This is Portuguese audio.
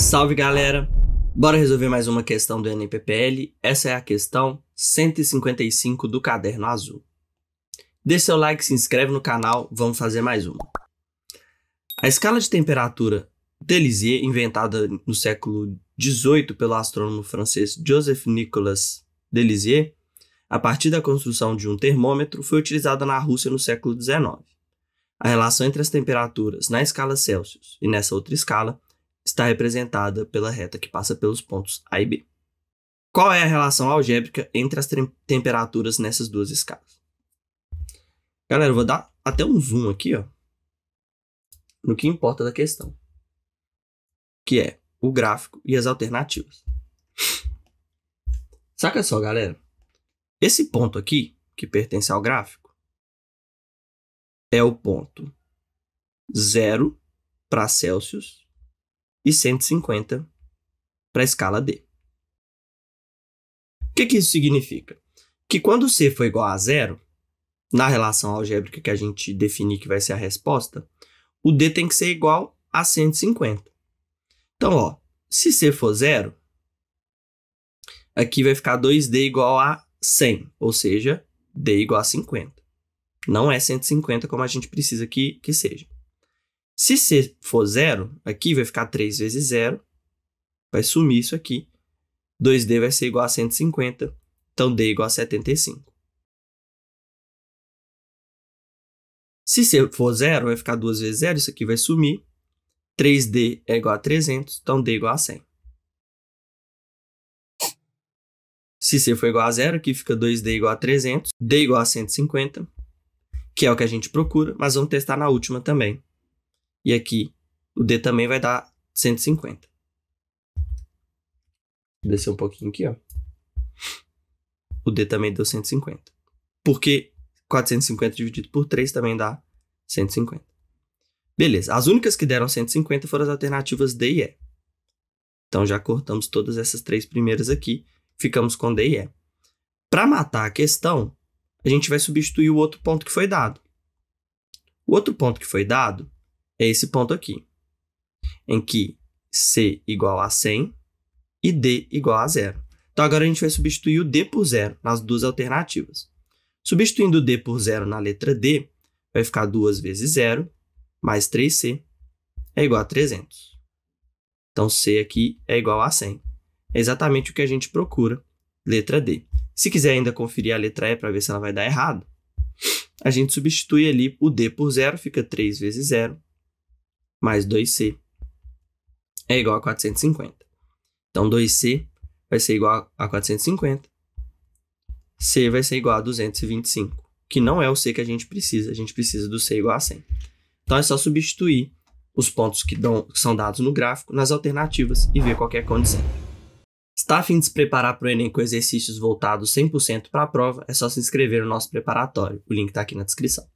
Salve galera! Bora resolver mais uma questão do NPPL. Essa é a questão 155 do Caderno Azul. Deixe seu like, se inscreve no canal, vamos fazer mais uma. A escala de temperatura Delisier, inventada no século XVIII pelo astrônomo francês Joseph Nicolas Delisier, a partir da construção de um termômetro, foi utilizada na Rússia no século XIX. A relação entre as temperaturas na escala Celsius e nessa outra escala está representada pela reta que passa pelos pontos A e B. Qual é a relação algébrica entre as temperaturas nessas duas escalas? Galera, eu vou dar até um zoom aqui, ó, no que importa da questão, que é o gráfico e as alternativas. Saca é só, galera. Esse ponto aqui, que pertence ao gráfico, é o ponto zero para Celsius e 150 para a escala D. O que, que isso significa? Que quando C for igual a zero, na relação algébrica que a gente definir que vai ser a resposta, o D tem que ser igual a 150. Então, ó, se C for zero, aqui vai ficar 2D igual a 100, ou seja, D igual a 50. Não é 150 como a gente precisa que, que seja. Se C for zero, aqui vai ficar 3 vezes zero, vai sumir isso aqui. 2D vai ser igual a 150, então D é igual a 75. Se C for zero, vai ficar 2 vezes zero, isso aqui vai sumir. 3D é igual a 300, então D é igual a 100. Se C for igual a zero, aqui fica 2D igual a 300, D igual a 150, que é o que a gente procura, mas vamos testar na última também. E aqui o D também vai dar 150. Descer um pouquinho aqui, ó. O D também deu 150. Porque 450 dividido por 3 também dá 150. Beleza, as únicas que deram 150 foram as alternativas D e E. Então já cortamos todas essas três primeiras aqui, ficamos com D e E. Para matar a questão, a gente vai substituir o outro ponto que foi dado. O outro ponto que foi dado é esse ponto aqui, em que C igual a 100 e D igual a zero. Então agora a gente vai substituir o D por zero nas duas alternativas. Substituindo o D por zero na letra D, vai ficar 2 vezes 0 mais 3C é igual a 300. Então C aqui é igual a 100. É exatamente o que a gente procura, letra D. Se quiser ainda conferir a letra E para ver se ela vai dar errado, a gente substitui ali o D por zero, fica 3 vezes 0 mais 2C é igual a 450. Então, 2C vai ser igual a 450. C vai ser igual a 225, que não é o C que a gente precisa. A gente precisa do C igual a 100. Então, é só substituir os pontos que, dão, que são dados no gráfico nas alternativas e ver qualquer condição. Está a fim de se preparar para o Enem com exercícios voltados 100% para a prova? É só se inscrever no nosso preparatório. O link está aqui na descrição.